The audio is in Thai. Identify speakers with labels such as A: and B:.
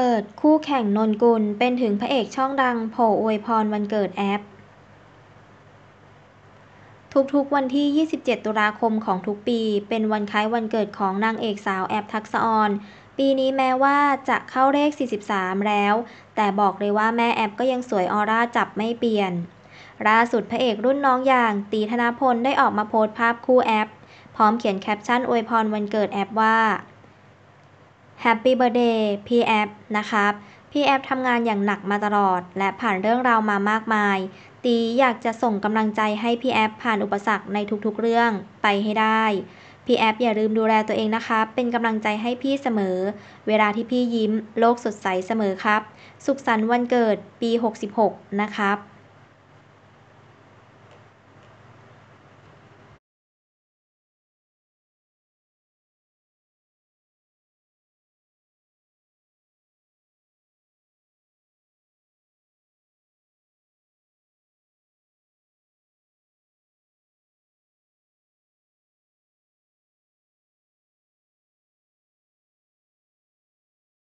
A: เปิด คู่แข่ง นนกุลเป็นถึงพระเอกช่องดังโผอวยพร วันเกิดแอป ทุกๆ วันที่ 27 ตุลาคมของทุกปีเป็นวันคล้ายวันเกิดของนางเอกสาวแอปทักษออน ปีนี้แม้ว่าจะเข้าเลข 43 แล้ว แต่บอกเลยว่าแม่แอปก็ยังสวยออร่าจับไม่เปลี่ยนล่าสุดพระเอกรุ่นน้องอย่าง ตีธนพลได้ออกมาโพสต์ภาพคู่แอปพร้อมเขียนแคปชั่นอวยพรวันเกิดแอปว่า Happy Birthday พี่แอฟนะครับ พี่แอฟทำงานอย่างหนักมาตลอดและผ่านเรื่องราวมามากมาย ตีอยากจะส่งกำลังใจให้พี่แอฟผ่านอุปสรรคในทุกๆเรื่องไปให้ได้ พี่แอฟอย่าลืมดูแลตัวเองนะครับ เป็นกำลังใจให้พี่เสมอ เวลาที่พี่ยิ้มโลกสดใสเสมอครับ สุขสันต์วันเกิดปี 66 นะครับ